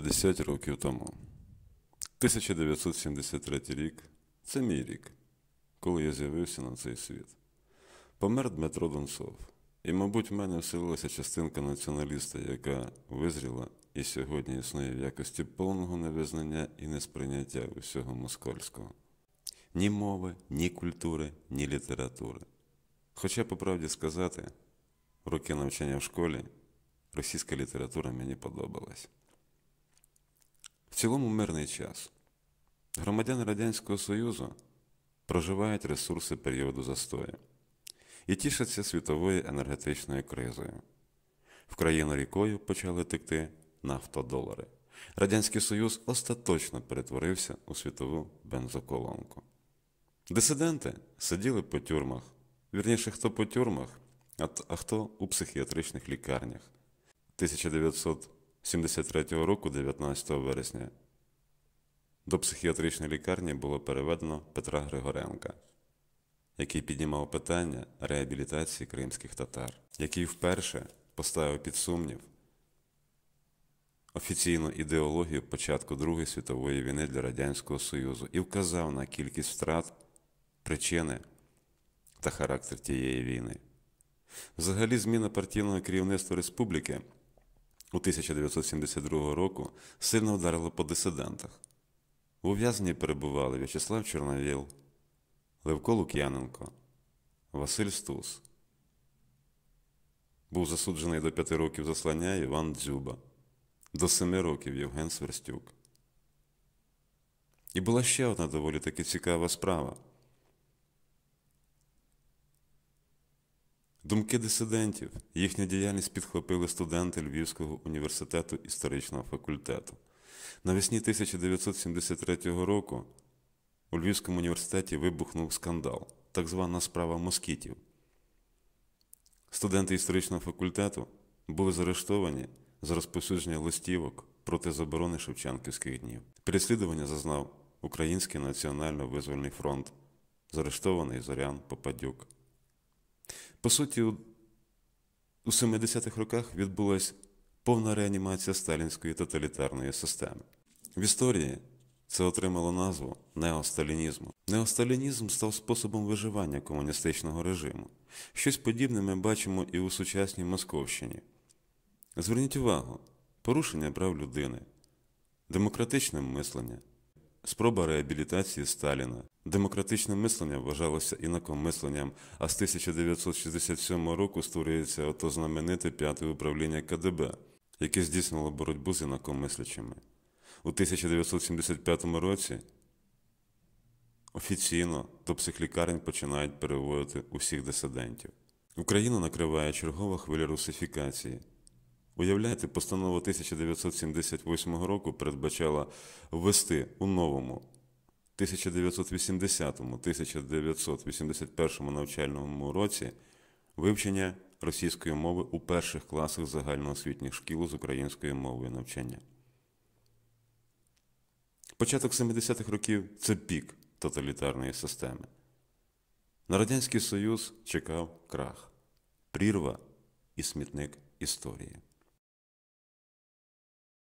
50 років тому. 1973 рік це мій рік, коли я з'явився на цей світ. Помер Дмитро Донцов. І, мабуть, в мене вселилася частинка націоналіста, яка визріла і сьогодні існує в якості повного невизнання і несприйняття усього москольського. Ні мови, ні культури, ні літератури. Хоча, по правді сказати, роки навчання в школі російська література мені подобалась. В цілому мирний час. Громадяни Радянського Союзу проживають ресурси періоду застою і тішаться світовою енергетичною кризою. В країну рікою почали текти нафтодолари. Радянський Союз остаточно перетворився у світову бензоколонку. Дисиденти сиділи по тюрмах, вірніше, хто по тюрмах, а хто у психіатричних лікарнях. 1900 73-го року 19 вересня. До психіатричної лікарні було переведено Петра Григоренка, який піднімав питання реабілітації кримських татар, який вперше поставив під сумнів офіційну ідеологію початку Другої світової війни для Радянського Союзу і вказав на кількість втрат, причини та характер тієї війни. Взагалі, зміна партійного керівництва республіки у 1972 року сильно вдарило по дисидентах. В ув'язненні перебували В'ячеслав Чорновіл, Левко Лук'яненко, Василь Стус. Був засуджений до п'яти років заслання Іван Дзюба, до семи років Євген Сверстюк. І була ще одна доволі таки цікава справа. Думки дисидентів, їхня діяльність підхопили студенти Львівського університету історичного факультету. Навесні 1973 року у Львівському університеті вибухнув скандал, так звана справа москітів. Студенти історичного факультету були заарештовані за розповсюдження листівок проти заборони Шевченківських днів. Переслідування зазнав Український національно-визвольний фронт, заарештований Зорян Попадюк. По суті, у 70-х роках відбулася повна реанімація сталінської тоталітарної системи. В історії це отримало назву неосталінізму. Неосталінізм став способом виживання комуністичного режиму. Щось подібне ми бачимо і у сучасній Московщині. Зверніть увагу, порушення прав людини, демократичне мислення спроба реабілітації Сталіна. Демократичне мислення вважалося інакомисленням, а з 1967 року створюється ото знамените п'яте управління КДБ, яке здійснило боротьбу з інакомислячими. У 1975 році офіційно до психлікарень починають переводити усіх дисидентів. Україну накриває чергова хвиля русифікації. Уявляєте, постанова 1978 року передбачала ввести у новому 1980-1981 навчальному році вивчення російської мови у перших класах загальноосвітніх шкіл з українською мовою навчання. Початок 70-х років це пік тоталітарної системи. На Радянський Союз чекав крах, прірва і смітник історії.